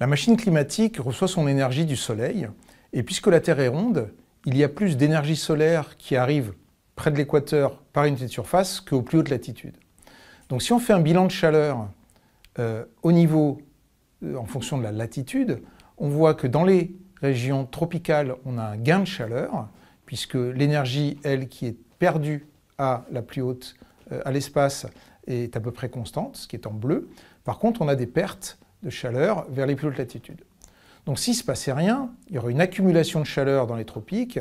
La machine climatique reçoit son énergie du Soleil, et puisque la Terre est ronde, il y a plus d'énergie solaire qui arrive près de l'équateur par unité de surface qu'aux plus hautes latitudes. Donc si on fait un bilan de chaleur euh, au niveau, euh, en fonction de la latitude, on voit que dans les régions tropicales, on a un gain de chaleur, puisque l'énergie, elle, qui est perdue à la plus haute, euh, à l'espace, est à peu près constante, ce qui est en bleu. Par contre, on a des pertes de chaleur vers les plus hautes latitudes. Donc s'il ne se passait rien, il y aurait une accumulation de chaleur dans les tropiques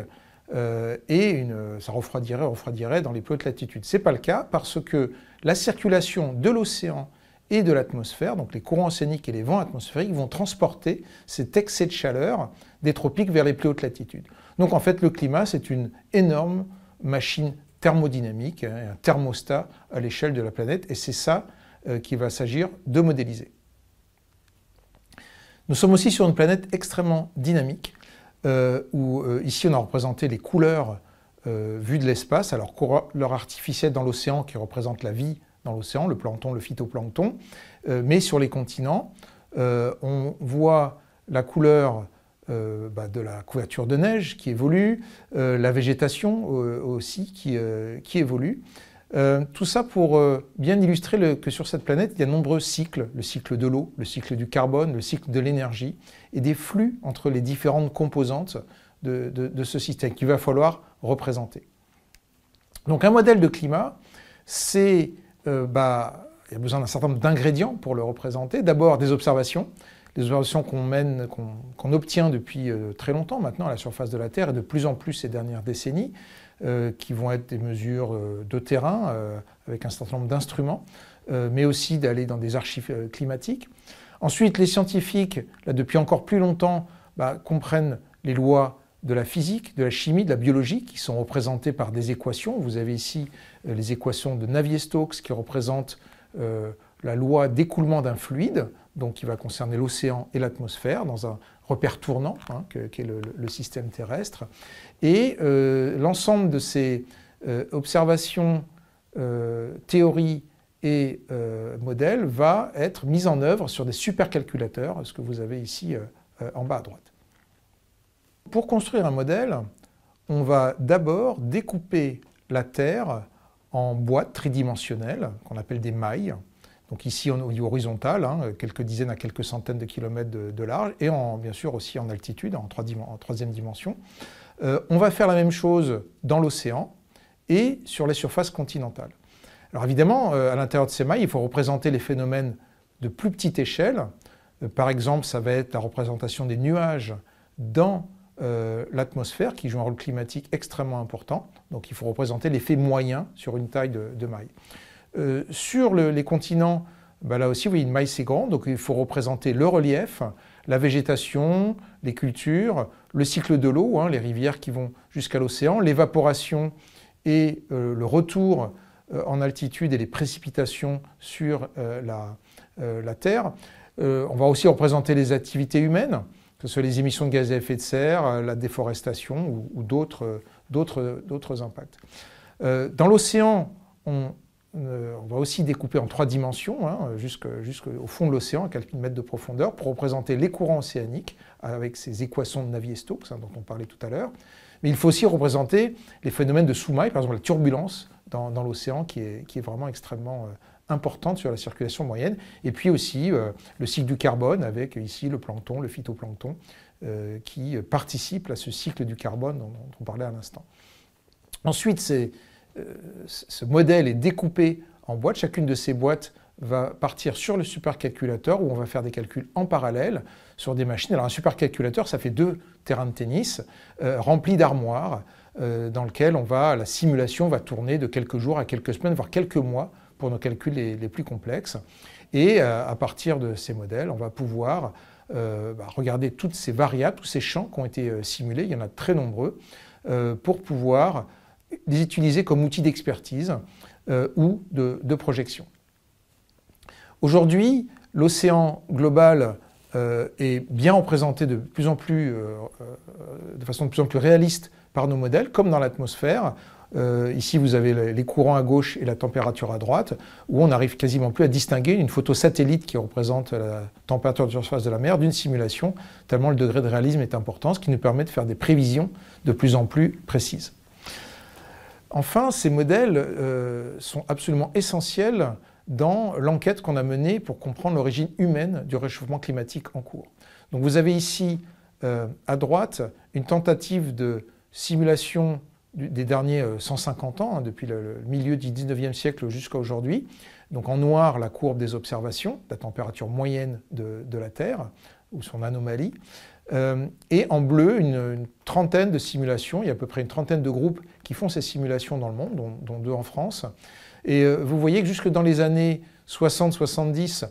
euh, et ça refroidirait, refroidirait dans les plus hautes latitudes. Ce n'est pas le cas parce que la circulation de l'océan et de l'atmosphère, donc les courants océaniques et les vents atmosphériques, vont transporter cet excès de chaleur des tropiques vers les plus hautes latitudes. Donc en fait, le climat, c'est une énorme machine thermodynamique, hein, un thermostat à l'échelle de la planète, et c'est ça euh, qui va s'agir de modéliser. Nous sommes aussi sur une planète extrêmement dynamique, euh, où euh, ici on a représenté les couleurs euh, vues de l'espace, alors leur artificielle dans l'océan qui représente la vie dans l'océan, le plancton, le phytoplancton, mais sur les continents, on voit la couleur bah, de la couverture de neige qui évolue, la végétation aussi qui évolue. Euh, tout ça pour euh, bien illustrer que sur cette planète, il y a de nombreux cycles, le cycle de l'eau, le cycle du carbone, le cycle de l'énergie, et des flux entre les différentes composantes de, ce système qu'il va falloir représenter. Donc un modèle de climat, c'est... Euh, bah, il y a besoin d'un certain nombre d'ingrédients pour le représenter. D'abord des observations, des observations qu'on mène, qu'on obtient depuis très longtemps maintenant à la surface de la Terre et de plus en plus ces dernières décennies, euh, qui vont être des mesures euh, de terrain euh, avec un certain nombre d'instruments, mais aussi d'aller dans des archives climatiques. Ensuite, les scientifiques, depuis encore plus longtemps, bah, comprennent les lois de la physique, de la chimie, de la biologie, qui sont représentées par des équations. Vous avez ici les équations de Navier-Stokes qui représentent la loi d'écoulement d'un fluide donc qui va concerner l'océan et l'atmosphère dans un repère tournant, hein, qui est le, système terrestre. Et euh, l'ensemble de ces euh, observations, euh, théories et modèles va être mis en œuvre sur des supercalculateurs, ce que vous avez ici en bas à droite. Pour construire un modèle, on va d'abord découper la Terre en boîtes tridimensionnelles, qu'on appelle des mailles, donc ici au niveau horizontal, hein, quelques dizaines à quelques centaines de kilomètres de, large, et bien sûr aussi en altitude, en, troisième dimension. Euh, on va faire la même chose dans l'océan et sur les surfaces continentales. Alors évidemment, euh, à l'intérieur de ces mailles, il faut représenter les phénomènes de plus petite échelle. Euh, par exemple, ça va être la représentation des nuages dans l'atmosphère qui joue un rôle climatique extrêmement important. Donc il faut représenter l'effet moyen sur une taille de maille. Euh, sur les continents, bah là aussi, vous voyez une maille c'est grand, donc il faut représenter le relief, la végétation, les cultures, le cycle de l'eau, hein, les rivières qui vont jusqu'à l'océan, l'évaporation et euh, le retour euh, en altitude et les précipitations sur la, la, Terre. on va aussi représenter les activités humaines, que ce soit les émissions de gaz à effet de serre, la déforestation ou, ou d'autres impacts. dans l'océan, on, euh, on va aussi découper en trois dimensions, hein, jusqu'au fond de l'océan, à quelques mètres de profondeur, pour représenter les courants océaniques, avec ces équations de Navier-Stokes hein, dont on parlait tout à l'heure. Mais il faut aussi représenter les phénomènes de sous-maille, par exemple la turbulence dans, l'océan, qui est, vraiment extrêmement euh, importante sur la circulation moyenne. Et puis aussi euh, le cycle du carbone, avec ici le plancton, le phytoplancton, qui participe à ce cycle du carbone dont on parlait à l'instant. Ensuite, c'est euh, ce modèle est découpé en boîtes. Chacune de ces boîtes va partir sur le supercalculateur où on va faire des calculs en parallèle sur des machines. Alors un supercalculateur, ça fait deux terrains de tennis euh, remplis d'armoires euh, dans lequel on va, la simulation va tourner de quelques jours à quelques semaines, voire quelques mois pour nos calculs les, plus complexes. Et à partir de ces modèles, on va pouvoir bah, regarder toutes ces variables, tous ces champs qui ont été simulés, il y en a très nombreux, pour pouvoir les utiliser comme outil d'expertise euh, ou de, projection. Aujourd'hui, l'océan global euh, est bien représenté euh, de, façon de plus en plus réaliste par nos modèles, comme dans l'atmosphère. ici, vous avez les courants à gauche et la température à droite, où on n'arrive quasiment plus à distinguer une photo satellite qui représente la température de surface de la mer d'une simulation, tellement le degré de réalisme est important, ce qui nous permet de faire des prévisions de plus en plus précises. Enfin, ces modèles euh, sont absolument essentiels dans l'enquête qu'on a menée pour comprendre l'origine humaine du réchauffement climatique en cours. vous avez ici euh, à droite une tentative de simulation des derniers 150 euh, ans, hein, depuis le, milieu du 19e siècle jusqu'à aujourd'hui. Donc en noir, la courbe des observations, la température moyenne de, de la Terre ou son anomalie. Euh, et en bleu, une, trentaine de simulations. Il y a à peu près une trentaine de groupes qui font ces simulations dans le monde, dont, deux en France. Et euh, vous voyez que jusque dans les années 60-70,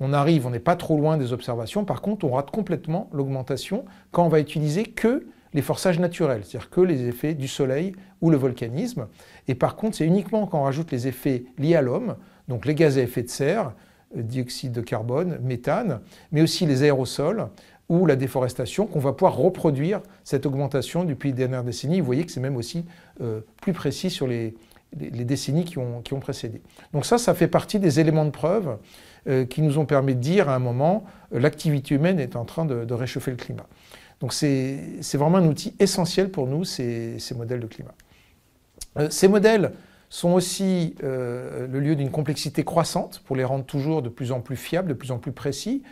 on arrive, on n'est pas trop loin des observations. Par contre, on rate complètement l'augmentation quand on va utiliser que les forçages naturels, c'est-à-dire que les effets du soleil ou le volcanisme. Et par contre, c'est uniquement quand on rajoute les effets liés à l'homme, donc les gaz à effet de serre, euh, dioxyde de carbone, méthane, mais aussi les aérosols, ou la déforestation, qu'on va pouvoir reproduire cette augmentation depuis les dernières décennies. Vous voyez que c'est même aussi euh, plus précis sur les, décennies qui ont, précédé. Donc ça, ça fait partie des éléments de preuve euh, qui nous ont permis de dire à un moment, euh, l'activité humaine est en train de, réchauffer le climat. Donc c'est vraiment un outil essentiel pour nous, ces, ces modèles de climat. ces modèles sont aussi euh, le lieu d'une complexité croissante pour les rendre toujours de plus en plus fiables, de plus en plus précis.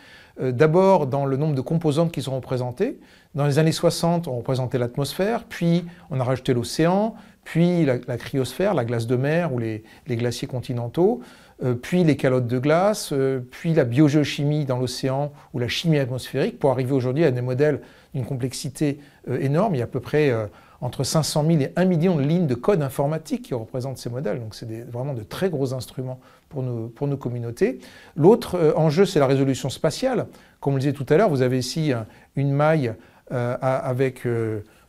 Euh, d'abord dans le nombre de composantes qui sont représentées. Dans les années 60, on représentait l'atmosphère, puis on a rajouté l'océan, puis la, cryosphère, la glace de mer ou les, glaciers continentaux, euh, puis les calottes de glace, puis la biogéochimie dans l'océan ou la chimie atmosphérique, pour arriver aujourd'hui à des modèles d'une complexité énorme. Il y a à peu près entre 500 000 et 1 million de lignes de code informatique qui représentent ces modèles. Donc c'est vraiment de très gros instruments pour nos, pour nos communautés. L'autre euh, enjeu, c'est la résolution spatiale. Comme on le disait tout à l'heure, vous avez ici euh, une maille euh, avec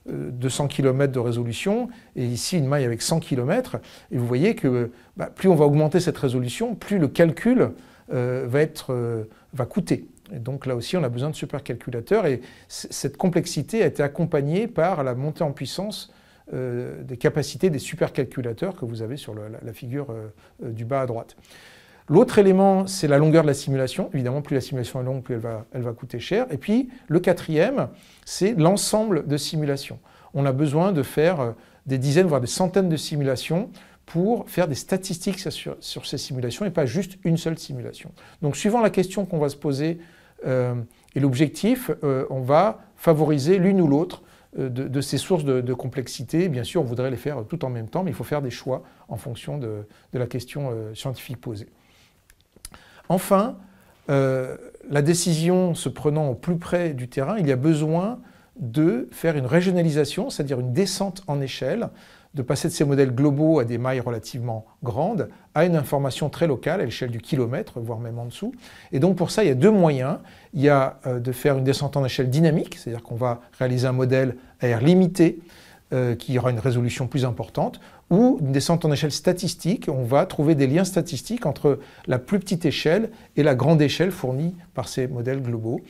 200 km de résolution et ici une maille avec 100 km. Et vous voyez que bah, plus on va augmenter cette résolution, plus le calcul va, être, va coûter. Et donc là aussi, on a besoin de supercalculateurs. Et cette complexité a été accompagnée par la montée en puissance euh, des capacités des supercalculateurs que vous avez sur la, figure euh, euh, du bas à droite. L'autre élément, c'est la longueur de la simulation. Évidemment, plus la simulation est longue, plus elle va, coûter cher. Et puis, le quatrième, c'est l'ensemble de simulations. On a besoin de faire des dizaines, voire des centaines de simulations pour faire des statistiques sur, sur, ces simulations et pas juste une seule simulation. Donc suivant la question qu'on va se poser euh, et l'objectif, euh, on va favoriser l'une ou l'autre euh, de, ces sources de, complexité. Bien sûr, on voudrait les faire tout en même temps, mais il faut faire des choix en fonction de, la question scientifique posée. Enfin, la décision se prenant au plus près du terrain, il y a besoin de faire une régionalisation, c'est-à-dire une descente en échelle de passer de ces modèles globaux à des mailles relativement grandes à une information très locale à l'échelle du kilomètre, voire même en dessous. Et donc pour ça, il y a deux moyens. Il y a euh, de faire une descente en échelle dynamique, c'est-à-dire qu'on va réaliser un modèle à air limité euh, qui aura une résolution plus importante, ou une descente en échelle statistique, on va trouver des liens statistiques entre la plus petite échelle et la grande échelle fournie par ces modèles globaux.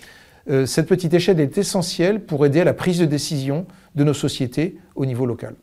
Euh, cette petite échelle est essentielle pour aider à la prise de décision de nos sociétés au niveau local.